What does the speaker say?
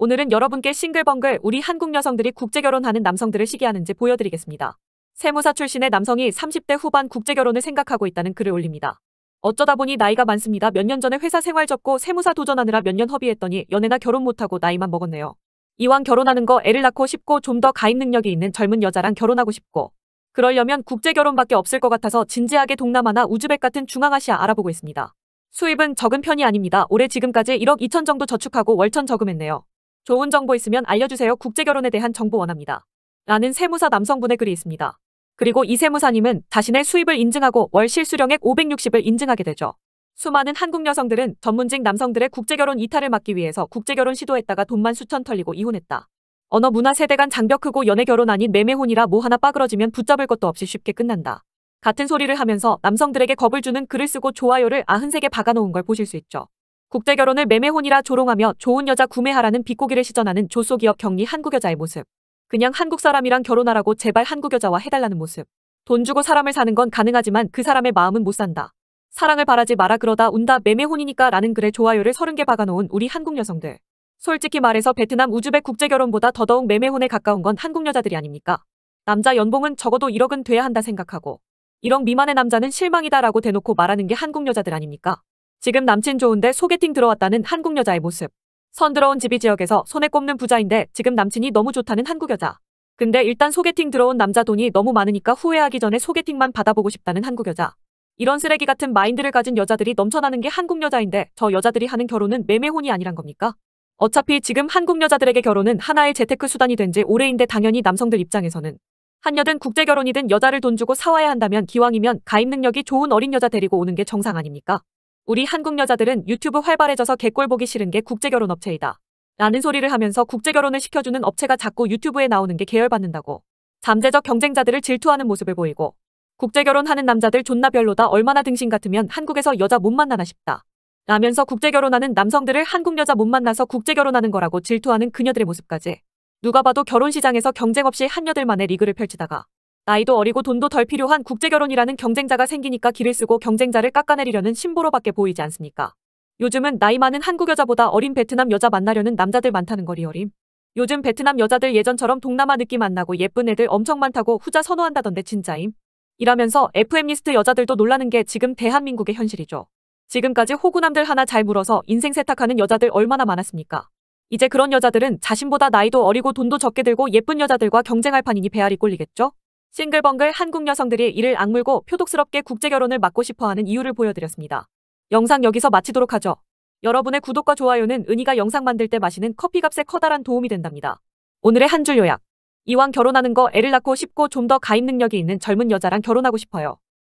오늘은 여러분께 싱글벙글 우리 한국 여성들이 국제결혼하는 남성들을 시기하는지 보여드리겠습니다. 세무사 출신의 남성이 30대 후반 국제결혼을 생각하고 있다는 글을 올립니다. 어쩌다 보니 나이가 많습니다. 몇 년 전에 회사 생활 접고 세무사 도전하느라 몇 년 허비했더니 연애나 결혼 못하고 나이만 먹었네요. 이왕 결혼하는 거 애를 낳고 싶고 좀 더 가입 능력이 있는 젊은 여자랑 결혼하고 싶고 그러려면 국제결혼밖에 없을 것 같아서 진지하게 동남아나 우즈벡 같은 중앙아시아 알아보고 있습니다. 수입은 적은 편이 아닙니다. 올해 지금까지 1억 2천 정도 저축하고 월천 저금했네요. 좋은 정보 있으면 알려주세요. 국제결혼에 대한 정보 원합니다. 라는 세무사 남성분의 글이 있습니다. 그리고 이 세무사님은 자신의 수입을 인증하고 월 실수령액 560을 인증하게 되죠. 수많은 한국 여성들은 전문직 남성들의 국제결혼 이탈을 막기 위해서 국제결혼 시도했다가 돈만 수천 털리고 이혼했다. 언어 문화 세대 간 장벽 크고 연애 결혼 아닌 매매혼이라 뭐 하나 빠그러지면 붙잡을 것도 없이 쉽게 끝난다. 같은 소리를 하면서 남성들에게 겁을 주는 글을 쓰고 좋아요를 아흔3개 박아놓은 걸 보실 수 있죠. 국제 결혼을 매매혼이라 조롱하며 좋은 여자 구매하라는 비꼬기를 시전하는 조소기업 경리 한국 여자의 모습. 그냥 한국 사람이랑 결혼하라고 제발 한국 여자와 해달라는 모습. 돈 주고 사람을 사는 건 가능하지만 그 사람의 마음은 못 산다. 사랑을 바라지 마라 그러다 운다 매매혼이니까 라는 글에 좋아요를 30개 박아놓은 우리 한국 여성들. 솔직히 말해서 베트남 우즈벡 국제결혼보다 더더욱 매매혼에 가까운 건 한국 여자들이 아닙니까? 남자 연봉은 적어도 1억은 돼야 한다 생각하고 1억 미만의 남자는 실망이다라고 대놓고 말하는 게 한국 여자들 아닙니까? 지금 남친 좋은데 소개팅 들어왔다는 한국 여자의 모습. 선들어온 집이 지역에서 손에 꼽는 부자인데 지금 남친이 너무 좋다는 한국 여자. 근데 일단 소개팅 들어온 남자 돈이 너무 많으니까 후회하기 전에 소개팅만 받아보고 싶다는 한국 여자. 이런 쓰레기 같은 마인드를 가진 여자들이 넘쳐나는 게 한국 여자인데 저 여자들이 하는 결혼은 매매혼이 아니란 겁니까? 어차피 지금 한국 여자들에게 결혼은 하나의 재테크 수단이 된 지 오래인데 당연히 남성들 입장에서는 한여든 국제결혼이든 여자를 돈 주고 사와야 한다면 기왕이면 가입 능력이 좋은 어린 여자 데리고 오는 게 정상 아닙니까? 우리 한국 여자들은 유튜브 활발해져서 개꼴 보기 싫은 게 국제결혼 업체이다. 라는 소리를 하면서 국제결혼을 시켜주는 업체가 자꾸 유튜브에 나오는 게 계열받는다고. 잠재적 경쟁자들을 질투하는 모습을 보이고 국제결혼하는 남자들 존나 별로다 얼마나 등신 같으면 한국에서 여자 못 만나나 싶다. 라면서 국제결혼하는 남성들을 한국 여자 못 만나서 국제결혼하는 거라고 질투하는 그녀들의 모습까지. 누가 봐도 결혼 시장에서 경쟁 없이 한여들만의 리그를 펼치다가 나이도 어리고 돈도 덜 필요한 국제결혼이라는 경쟁자가 생기니까 길을 쓰고 경쟁자를 깎아내리려는 심보로밖에 보이지 않습니까? 요즘은 나이 많은 한국 여자보다 어린 베트남 여자 만나려는 남자들 많다는 거리 어림. 요즘 베트남 여자들 예전처럼 동남아 느낌 안 나고 예쁜 애들 엄청 많다고 후자 선호한다던데 진짜임. 이라면서 FM리스트 여자들도 놀라는 게 지금 대한민국의 현실이죠. 지금까지 호구남들 하나 잘 물어서 인생 세탁하는 여자들 얼마나 많았습니까? 이제 그런 여자들은 자신보다 나이도 어리고 돈도 적게 들고 예쁜 여자들과 경쟁할 판이니 배알이 꼴리겠죠? 싱글벙글 한국 여성들이 이를 악물고 표독스럽게 국제결혼을 막고 싶어하는 이유를 보여드렸습니다. 영상 여기서 마치도록 하죠. 여러분의 구독과 좋아요는 은희가 영상 만들 때 마시는 커피값에 커다란 도움이 된답니다. 오늘의 한 줄 요약. 이왕 결혼하는 거 애를 낳고 싶고 좀 더 가입 능력이 있는 젊은 여자랑 결혼하고 싶어요.